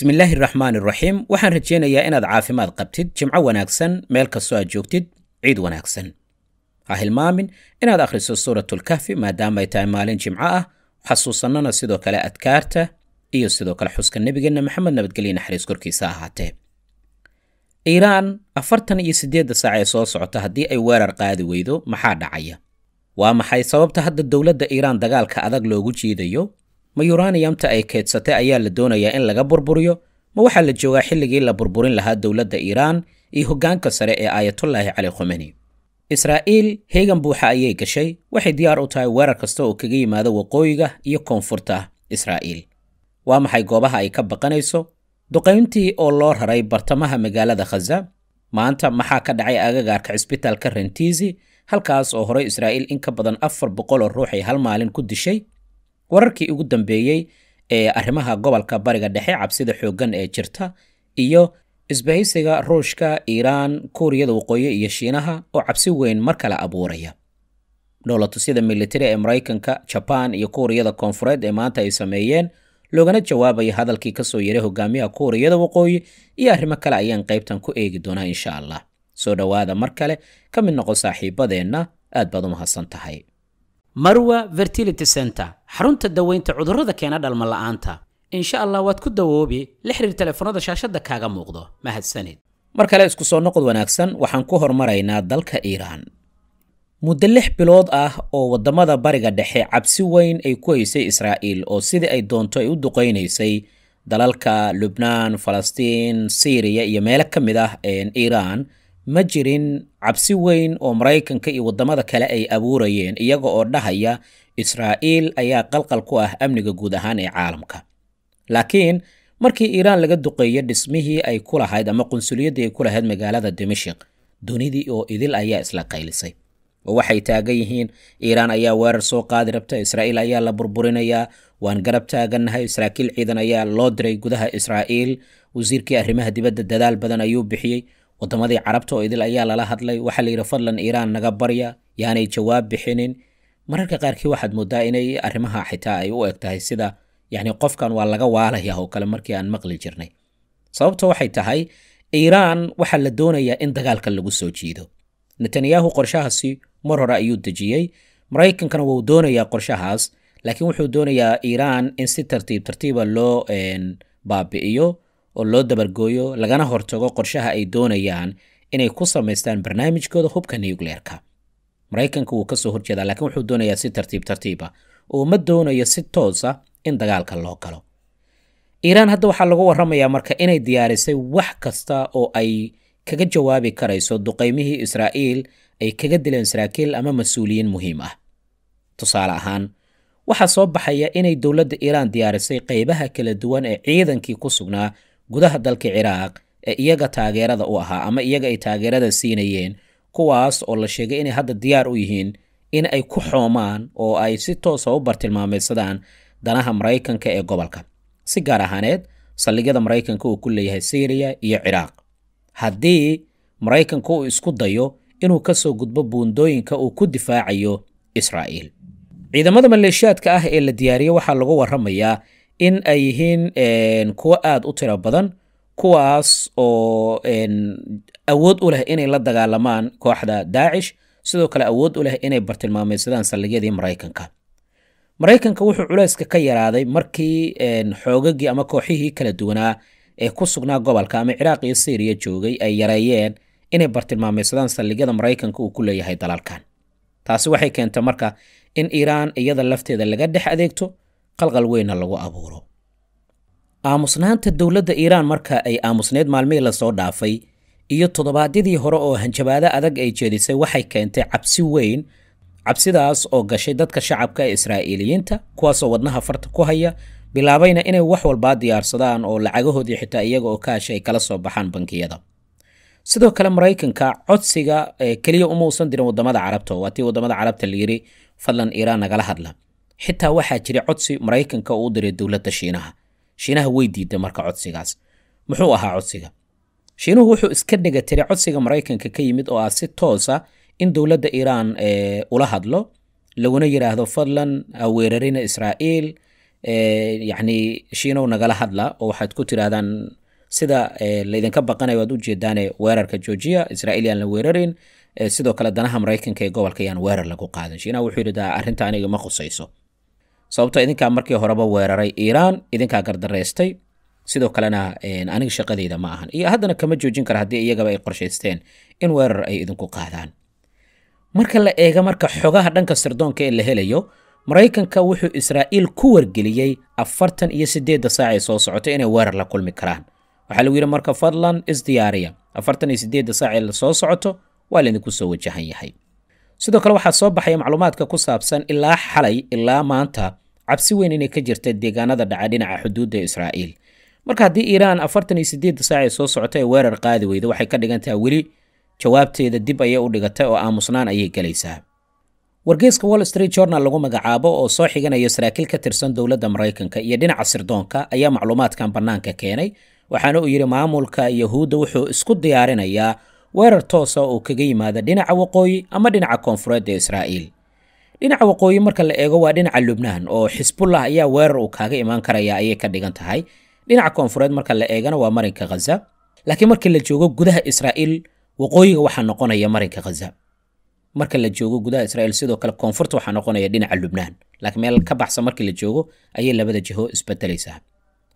bismillaahi raxmaan iraxiim waxaan rajaynayaa inaad caafimaad qabtid jimco wanaagsan meel kastoo aad joogtid ciid wanaagsan ha hilmaamin inaad akhriso suuratulkahfi maadaama ay tahay maalin jimco ah xasuusannana sidoo kale adkaarta iyo sidoo kale xuska nebigeenna maxamed nabadgelye naxariis korkiisa ahaatee iiraan afartan iyo siddeedda saac ee soo socota haddii ay weerar qaadi weydo maxaa dhacaya waa maxay sababta hadda dowladda iiraan dagaalka adag loogu jiidayo ma yuraniyamta ay keedsatay ayaa la doonayaa in laga burburiyo ma waxaa la joogaa xilligii la burburin lahaa dowladda iiraan iyo hoggaanka sare ee aayatullaahi cali khumeni israa'iil heegan buuxa ayay gashay waxay diyaar u tahay weerar kasta oo kaga yimaado waqooyiga iyo koonfurta israa'iil waa maxay goobaha ay ka baqanayso duqayntii oo loo raray bartamaha magaalada khaza maanta maxaa ka dhacay agagaarka cisbitaalka rentizi halkaas oo horey israa'iil in ka badan afar boqol oo ruux ay hal maalin ku dishay wararkii ugu dambeeyey ee arrimaha gobolka bariga dhexe cabsida xooggan ee jirta iyo isbahaysiga ruushka iiraan kuuriyada waqooyi iyo shiinaha oo cabsi weyn mar kale abuuraya dhowlatusyada militari ee maraykanka jabaan iyo kuuriyada koonfureed ee maanta ay sameeyeen loogana jawaabayo hadalkii kasoo yaray hogaamiyaha kuuriyada waqooyi iyo arrimo kale ayaan qaybtan ku eegi doonaa insha allah soo dhowaada mar kale ka mid noqon saaxiibadeenna aad baad u mahadsan tahay marwa fertility center xarunta daweynta cudurrada keena dhalma la'aanta insha allah waad ku dawoobi la xiriir telefoonada shaashadda kaaga muuqdo mahadsanid mar kale isku soo noqod wanaagsan waxaan ku hormaraynaa dalka iiraan muddo lix bilood ah oo waddamada bariga dhexe cabsi weyn ay ku haysay israa'iil oo sidii ay doonto ay u duqaynaysay dalalka lubnaan falastiin siiriya iyo meelo ka mid ah iiraan ma jirin cabsi weyn oo maraykanka iyo waddamada kale ay abuurayeen iyaga oo dhahaya israa'iil ayaa qalqal ku ah amniga guud ahaan ee caalamka laakiin markii iiraan laga duqeeyo dhismihii ay ku lahayd ama qunsuliyaddii ay ku lahayd magaalada dimashik dunidii oo idil ayaa isla qaylisay oo waxay taagan yihiin iiraan ayaa weerar soo qaadi rabta israa'iil ayaa la burburinayaa waan garab taagannahay saraakiil ciidan ayaa loo diray gudaha israa'iil wasiirkii arrimaha dibadda dadaal badan ayuu bixiyey waddamadii carabta oo idil ayaa lala hadlay waxaa layidhi fadlan iiraan naga barya yaanay jawaab bixinin mararka qaarkii waxaad moodaa inay arrimaha xitaa ay u eg tahay sida yacni qofkan waa laga waalaya oo kale markii aan maqli jirnay sababta waxay tahay iiraan waxaa la doonayaa in dagaalka lagu soo jiido netanyahu qorshahaasi mar hore ayuu dejiyey maraykankana wuu doonayaa qorshahaas laakiin wuxuu doonayaa iiraan in si tartiib tartiiba ah loo baabi'iyo oo loo dabargooyo lagana hortago qorshaha ay doonayaan inay ku samaystaan barnaamijkooda hubka nukleerka maraykanka wuu kasoo horjeedaa laakiin wuxuu doonayaa si tartiib tartiiba ah oo ma doonayo si toosa ah in dagaalka loo galo iiraan hadda waxaa lagu waramayaa marka inay diyaarisay wax kasta oo ay kaga jawaabi karayso duqaymihii israa'iil ay kaga dileen saraakiil ama mas-uuliyiin muhiim ah tusaale ahaan waxaa soo baxaya inay dowladda iiraan diyaarisay qaybaha kala duwan ee ciidankii ku sugnaa gudaha dalka ciraaq ee iyaga taageerada u ahaa ama iyaga ay taageerada siinayeen kuwaas oo la sheegay inay hadda diyaar u yihiin in ay ku xoomaan oo ay si toosa ah u bartilmaameysadaan danaha maraykanka ee gobolka si gaar ahaaneed saldhigyada maraykanka uu ku leeyahay syriya iyo ciraaq haddii maraykanka uu isku dayo inuu ka soo gudbo buundooyinka uu ku difaacayo israa'iil ciidamada maleeshiyaadka ah ee la diyaariyo waxaa lagu warramayaa in ay yihiin kuwo aada u tiro badan kuwaas oo awood u leh inay la dagaalamaan kooxda daacish sidoo kale awood u leh inay bartilmaamaysadaan saldhigyadii maraykanka maraykanka wuxuu culayska ka yaraaday markii xoogagii ama kooxihii kala duwanaa ee ku sugnaa gobolka ama ciraaq iyo syriya joogay ay yareeyeen inay bartilmaamaysadaan saldhigyada maraykanka uu ku leeyahay dalalkan taasi waxay keentay marka in iiraan iyada lafteeda laga dhex adeegto qalqal weynna lagu abuuro aamusnaanta dowladda iiraan marka ay aamusneed maalmihii lasoo dhaafay iyo toddobaadyadii hore oo hanjabaado adag ay jeedisay waxay keentay cabsi weyn cabsidaas oo gashay dadka shacabka ee israa'iiliyiinta kuwaasoo wadnaha farta ku haya bilaabayna inay wax walbaa diyaarsadaan oo lacagahoodii xitaa iyaga oo kaash ay kala soo baxaan bankiyada sidoo kale maraykanka codsiga keliya uma dirin waddamada carabta waatii waddamada carabta layidhi fadlan iiraan nagala hadla xitaa waxaa jira codsi maraykanka uu diray dowladda shiinaha shiinaha way diiday marka codsigaas muxuu ahaa codsiga shiinuhu wuxuu iska dhiga tiray codsiga maraykanka ka yimid oo ah si toosa ah in dowladda iiraan eh, ula hadlo laguna yidhaahdo fadlan ah, weerarina israa'iil eh, yacni shiinow nagala hadla oo waxaad ku tidhaahdaan sida eh, laydinka baqanayo aad u jeedaane weerarka joojiya israa'iil yaan la weerarin sidoo kale danaha maraykanka ee gobolka yaan weerar lagu qaadan shiinaha wuxuu yidhahdaa arrinta aniga ma khusayso sababtoo idinkaa markii horeba weeraray iiraan idinkaa gardaraystay sidoo kalena aniga shaqadeyda ma ahan iyo haddana kama joojin kara haddii iyagaba ay qorshaysteen in weerar ay idinku qaadaan marka la eega marka xogaha dhanka sirdoonka ee la helayo maraykanka wuxuu israa'iil ku wargeliyey afartan iyo siddeedda saac ee soo socota inay weerar la kulmi karaan waxaa lagu yidhi marka fadlan isdiyaariya afartan iyo siddeedda saac ee la socoto waa laydinku soo wajahan yahay sidoo kale waxaa soo baxaya macluumaadka ku saabsan ilaa xalay ilaa maanta cabsi weyn inay ka jirta deegaanada dhaca dhinaca xuduudda israa'iil marka haddii iiraan afartan iyo sideedda saac ee soo socota ee weerar qaadi weyda waxay ka dhigan weli jawaabteeda dib ayay u dhigatay oo aamusnaan ayay gelaysaa wargeyska wall street journal lagu magacaabo oo soo xiganaya saraakiil ka tirsan dowladda maraykanka iyo dhinaca sirdoonka ayaa macluumaadkan bannaanka keenay waxaana uu yidhi maamulka yahuudda wuxuu isku diyaarinayaa weerar toosa uu kaga yimaada dhinaca waqooyi ama dhinaca koonfureed ee israa'iil dhinaca waqooyi marka la eego waa dhinaca lubnaan oo xisbullah ayaa weerar uu kaaga imaan karaya ayay ka dhigan tahay dhinaca koonfureed marka la eegana waa marinka khaza laakiin markii la joogo gudaha israa'iil waqooyiga waxaa noqonaya marinka khaza marka la joogo gudaha israa'iil sidoo kale koonfurta waxaa noqonaya dhinaca lubnaan laakiin meel ka baxsa markii la joogo ayay labada jiho isbedelaysaa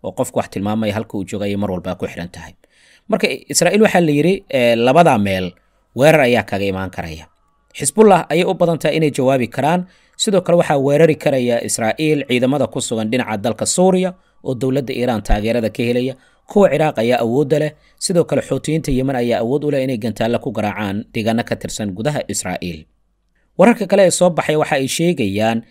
oo qofku wax tilmaamaya halka uu joogo ayay mar walbaa ku xidhan tahay marka israa'iil waxaa la yidhi eh, labada meel weerar ayaa kaga imaan karaya xisbullah ayay u badantaa inay jawaabi karaan sidoo kale waxaa weerari karaya israa'iil ciidamada ku sugan dhinaca dalka suuriya oo dowladda iiraan taageerada ka helaya kuwa ciraaq ayaa awoodda leh sidoo kale xootiyiinta yeman ayaa awood u leh inay gantaalla ku garaacaan deegaano ka tirsan gudaha israa'iil wararka kale ee soo baxay waxa ay sheegayaan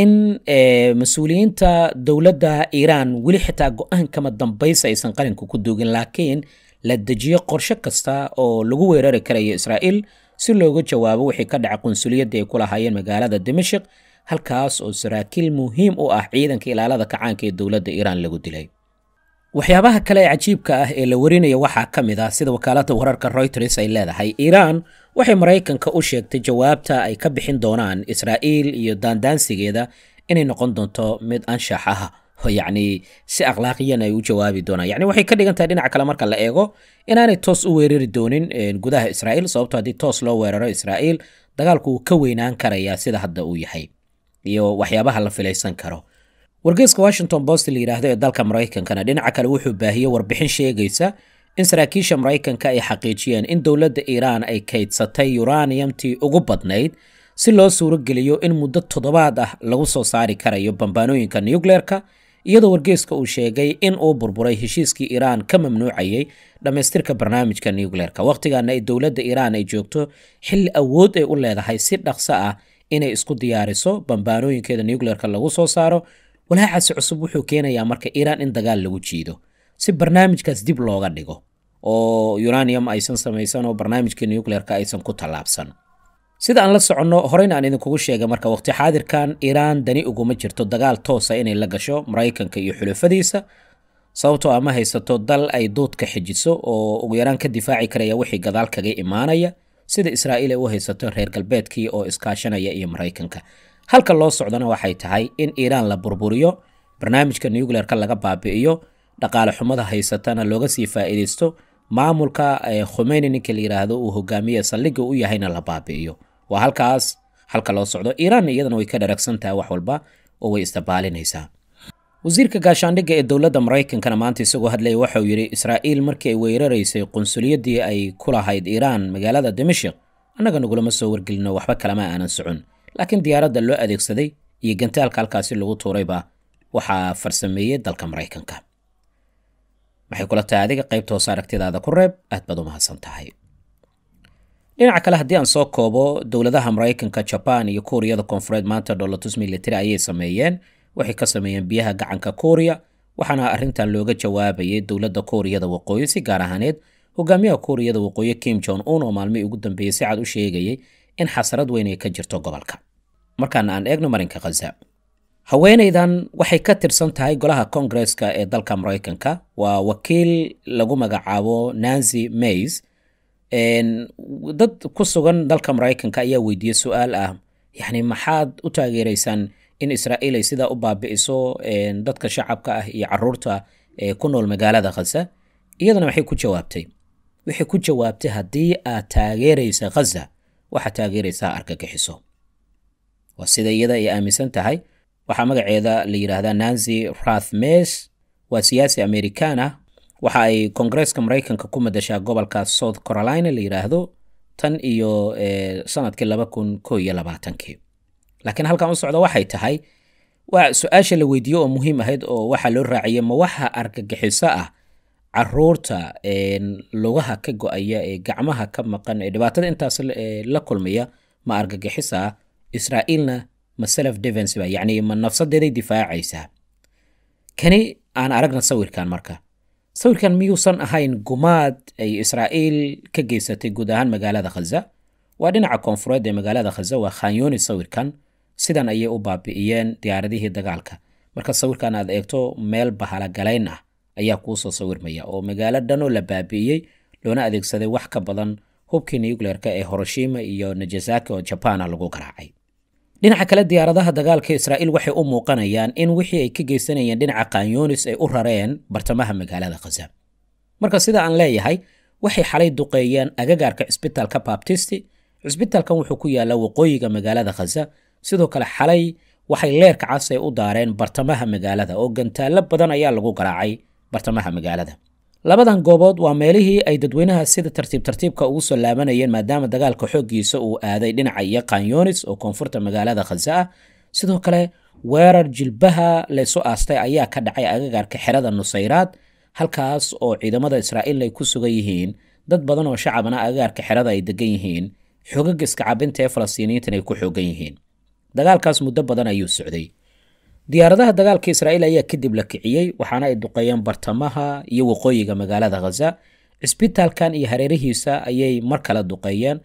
in eh, mas-uuliyiinta dowladda iiraan weli xitaa go-aan kama dambaysa aysan qaranka ku doogin laakiin la dejiyo qorshe kasta oo lagu weerari karayo israa'iil si looga jawaabo wixii ka dhaca qunsuliyadda ay ku lahaayeen magaalada dimashik halkaas oo saraakiil muhiim u ah ciidanka ilaalada kacaanka ee dowladda iiraan lagu dilay waxyaabaha kale ee cajiibka ah ee la warinaya waxaa ka mid ah sida wakaalada wararka royters ay leedahay iiraan waxay maraykanka u sheegtay jawaabta ay ka bixin doonaan israa'iil iyo daandaansigeeda inay noqon doonto mid anshax ah yani si akhlaaqiyan ay u jawaabi doonaan yani waxay ka dhigan tahay dhinaca kale marka la eego inaanay toos u weerari doonin gudaha israa'iil sababto haddii toos loo weeraro israa'iil dagaalku wuu ka weynaan karayaa sida hadda uu yahay iyo waxyaabaha la filaysan karo wargeyska washington bost la yidhaahdo ee dalka maraykankana dhinaca kale wuxuu baahiyey warbixin sheegaysa in saraakiisha maraykanka ay xaqiijiyeen in dowladda iiraan ay kaydsatay yuraniyamtii ugu badnayd si loo suuro in muddo toddobaad ah lagu soo saari karayo bambaanooyinka nucleerka iyadoo wargeeska uu sheegay in uu burburay heshiiskii iiraan ka mamnuucayay dhammaystirka barnaamijka nucleerka wakhtigaana ay dowladda iiraan ay joogto xilli awood ay u leedahay si dhaqso ah inay isku diyaariso bambaanooyinkeeda nucleerka lagu soo saaro walaacaasi cusub wuxuu keenayaa marka iiraan in dagaal lagu jiido si barnaamijkaas dib looga dhigo oo uranium aysan samaysan oo barnaamijka nucleerka aysan ku tallaabsan sida aan la socono horeyna aan idinkugu sheegay marka waqti xaadirkan iiraan dani uguma jirto dagaal toosa inay la gasho maraykanka iyo xulafadiisa sababtoo ama ah haysato dal ay doodka xijiso oo ugu yaraan ka difaaci karaya wixii gadaal kaga imaanaya sida israa'iil ay u haysato reer galbeedkii oo iskaashanaya iyo maraykanka halka loo socdana waxay tahay in iiraan la burburiyo barnaamijka nucleerka laga baabi'iyo dhaqaale xumada haysatana looga sii faa'iidaysto maamulka eh, khumeyni ninka la yidhaahdo uu hogaamiye saldhigga u yahayna la baabi'iyo waa halkaas halka loo socdo iiraan iyadana way ka dharagsantaha wax walba oo way istabaalinaysaa wasiirka gaashaandhigga ee dowladda maraykankana maanta isagoo hadlaya waxauu yidhi israa'iil markii ay weeraraysay qunsulyaddii ay ku lahayd iiraan magaalada dimashik annaga nagulama soo wargelino waxba kalama aanan socon laakiin diyaaradda loo adeegsaday iyo gantaalka halkaasi lagu tuurayba waxaa farsameeyey dalka maraykanka maxay kula tahay adiga qaybta hoose ah aragtidaada ku reeb aad baad u mahadsan tahay dhinaca kale haddii aan soo koobo dowladaha maraykanka jaban iyo kuuriyada koonfureed maanta dhoolatus militari ayay sameeyeen waxay ka sameeyeen biyaha gacanka kuuriya waxaana arrintan looga jawaabayay dowladda kuuriyada waqooyi si gaar ahaaneed hogaamiyaha kuuriyada waqooyi kim jon un oo maalmihii ugu dambeeyey si cad u sheegayay in xasarad weyn ay ka jirto gobolka markaana aan eegno marinka khaza haweenaydan waxay ka tirsan tahay golaha koongareska ee dalka maraykanka waa wakiil lagu magacaabo nancy mays dad ku sugan dalka maraykanka ayaa weydiiya su-aal ah yani maxaad u taageeraysaan in israa'iil ay sidaa u baabi'iso dadka shacabka ah iyo caruurta ku nool magaalada khaza iyadana waxay ku jawaabtay waxay ku jawaabtay haddii aad taageeraysa khaza waxaad taageeraysaa argagixiso waa sida iyada ay aaminsan tahay waxaa magaceeda la yidhaahdaa nancy rathmes waa siyaasi amerikaan ah waxa ay kongareska maraykanka ku madashaa gobolka south carolina la yidhaahdo tan iyo eh, sanadkii laba kun koo iyo labaatanki laakiin halkan u socda waxay tahay waa su-aasha la weydiiyo oo muhiim ahayd oo waxaa loo raaciyay ma waxa argagixiso ah caruurta eh, lugaha ka go-aya ee eh, gacmaha ka maqan ee dhibaatada intaas la kulmaya ma argagixis ah israa'iilna ma self defense ba yacni ma nafsadeeday difaacaysaa kani aan aragna sawirkan marka sawirkan miyuusan ahayn gumaad ay israa'iil ka geysatay guud ahaan magaalada khaza waa dhinaca koonfureed ee magaalada khaza waa khanyooni sawirkan sidan ayay u baabi'iyeen diyaaradihii dagaalka marka sawirkan aad eegto meel bahalagalayn ah ayaa kuusoo sawirmaya oo magaalo dhanoo la baabi'iyey loona adeegsaday wax ka badan hubkii nucleerka ee horoshima iyo najasaki oo jabaana lagu garaacay dhinaca kale diyaaradaha dagaalka israa'iil waxay u muuqanayaan in wixii ay ka geysanayeen dhinaca kaanyoonis ay u rareen bartamaha magaalada khaza marka sida aan leeyahay waxay xalay duqeeyeen agagaarka cisbitaalka babtisti cisbitaalkan wuxuu ku yaallaa waqooyiga magaalada khaza sidoo kale xalay waxay leerka cas ay u daareen bartamaha magaalada oo gantaallo badan ayaa lagu garaacay bartamaha magaalada labadan goobood waa meelihii ay dadweynaha sida tartiib tartiibka ugu soo laabanayeen maadaama dagaalka xooggiisa uu aaday dhinaca iyo kanyoonis oo koonfurta magaalada khasa ah sidoo kale weerar jilbaha laysu aastay ayaa ka dhacay agagaarka xerada nusayraad halkaas oo ciidamada israa'iil ay ku sugan yihiin dad badan oo shacabna agagaarka xerada ay degan yihiin xogagga iska cabinta ee falastiiniyiintan ay ku xoogan yihiin dagaalkaas muddo badan ayuu socday diyaaradaha dagaalka israa'iil ayaa kadib la kiciyey waxaana ay duqeeyeen bartamaha iyo waqooyiga magaalada ghaza cisbitaalkan iyo hareerihiisa ayay mar kale duqeeyeen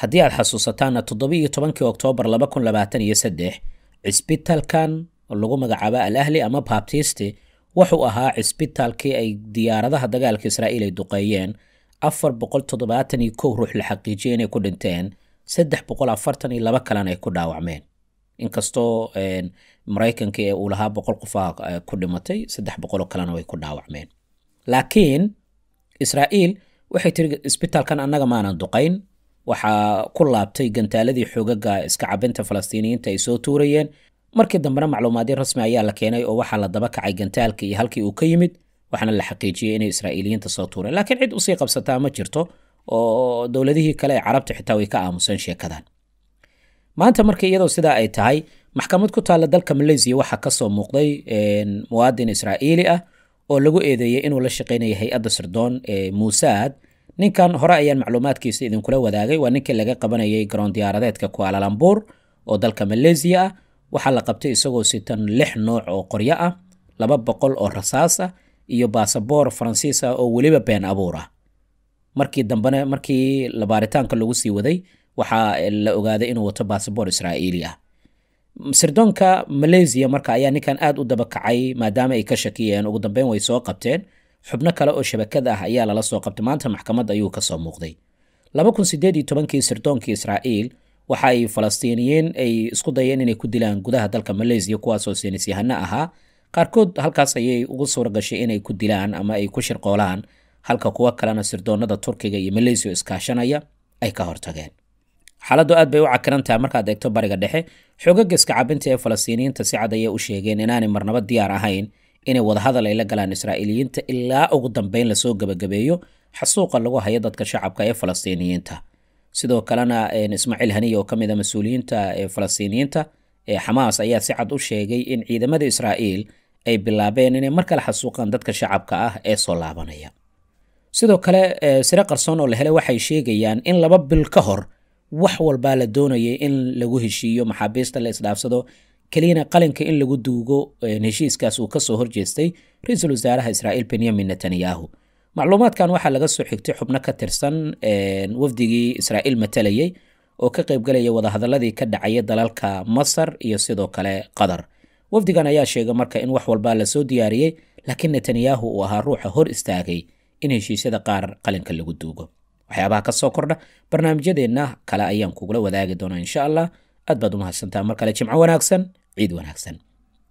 haddii aad xasuusataanna toddobiiyo tobankii oktoobar laba kun labaatan iyo saddex cisbitaalkan oo lagu magacaaba al ahli ama baabtisti wuxuu ahaa cisbitaalkii ay diyaaradaha dagaalka israa'iil ay duqeeyeen afar boqol toddobaatan iyo kow ruux la xaqiijiyey inay ku dhinteen saddex boqol afartan iyo laba kalena ay ku dhaawacmeen inkastoo maraykanka ee uu lahaa boqol qofaa eh, ku dhimatay saddex boqoloo kalena way ku dhaawacmeen laakiin israa'iil waxay tiri isbitaalkan annaga maanan duqayn waxaa ku laabtay gantaaladii xoogaga iska cabinta falastiiniyiinta ay soo tuurayeen markii dambena macluumaadyo rasmi ayaa la keenay oo waxaa la daba kacay gantaalka iyo halkii uu ka yimid waxaana la xaqiijiyey inay israa'iiliyiinta soo tuureen laakiin cid usii qabsataa ma jirto oo dowladihii kale ee carabta xitaa way ka aamuseen sheekadan maanta marka iyadoo sidaa ay tahay maxkamad ku taalla dalka malaysiya waxaa kasoo muuqday muwaadin israa'iili ah oo lagu eedeeyey inuu la shaqaynaya hay-adda sirdoon ee muusaad ninkan hore ayaan macluumaadkiisa idinkula wadaagay waa ninkii laga qabanayay garoon diyaaradeedka kualalambur oo dalka maleysiya ah waxaa la qabtay isagoo sitan lix nooc oo qoryo ah laba boqol oo rasaas ah iyo baasaboor faransiis ah oo weliba been abuur ah markii dambena markii la lagu sii waday waxaa la ogaaday inuu wato baasabor israa'iili ah sirdoonka malaysia marka ayaa ninkan aad u dabakacay maadaama ay ka shakiyeen ugu dambeyn way soo qabteen xubno kale oo shabakad ah ayaa lala soo qabtay maanta maxkamad ayuu kasoo muuqday kii sirdoonka israa'iil waxa ay falastiiniyiin ay isku dayeen inay ku dilaan gudaha dalka maleysiya kuwaasoo seenis yahano ahaa qaarkood halkaas ayay ugu suuragashay inay ku dilaan ama ay ku shirqoolaan halka kuwo kalena sirdoonada turkiga iyo maleysiya iskaashanaya ay ka hortageen xaaladdu aad bay u cakaran tahay markaad eegto bariga dhexe xoogaga iska cabinta ee falastiiniyiinta si cad ayay u sheegeen inaanay marnaba diyaar ahayn inay wadahadal ay la galaan israa'iiliyiinta ilaa ugu dambayn lasoo gebagabeeyo xasuuqa lagu hayo dadka shacabka ee falastiiniyiinta sidoo kalena ismaaciil haniy oo ka mid a ah mas-uuliyiinta ee falastiiniyiinta ee xamaas ayaa si cad u sheegay in ciidamada israa'iil ay bilaabeen inay mar kale xasuuqaan dadka shacabka ah ee soo laabanaya sidoo kale eh, sire qarsoon oo la helay waxay sheegayaan in laba bil ka hor wax walbaa la doonayay in lagu heshiiyo maxaabiista la isdhaafsado keliyana qalinka in lagu duugo eh, heshiiskaas uu kasoo horjeestay ra-iisul wasaaraha israa'iil benyamin netanyahu macluumaadkan waxaa laga soo xigtay xubno ka tirsan wafdigii israa'iil matalayay oo ka qaybgalaya wadahadaladii ka dhacaya dalalka masar iyo sidoo kale qatar wafdigan ayaa sheegay marka in wax walbaa lasoo diyaariyey laakiin netanyahu uu ahaa ruuxa hor istaagay in heshiisyada qaar qalinka lagu duugo waxyaabaha ka soo kordha barnaamijyadeenna kale ayaan kugula wadaagi doonaa insha allah aad baad u mahadsantaa mar kale jimco wanaagsan ciid wanaagsan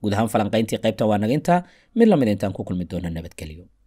guud ahaan falanqayntii qaybta waa naga intaa mid la mid intaan ku kulmi doona nabadgelyo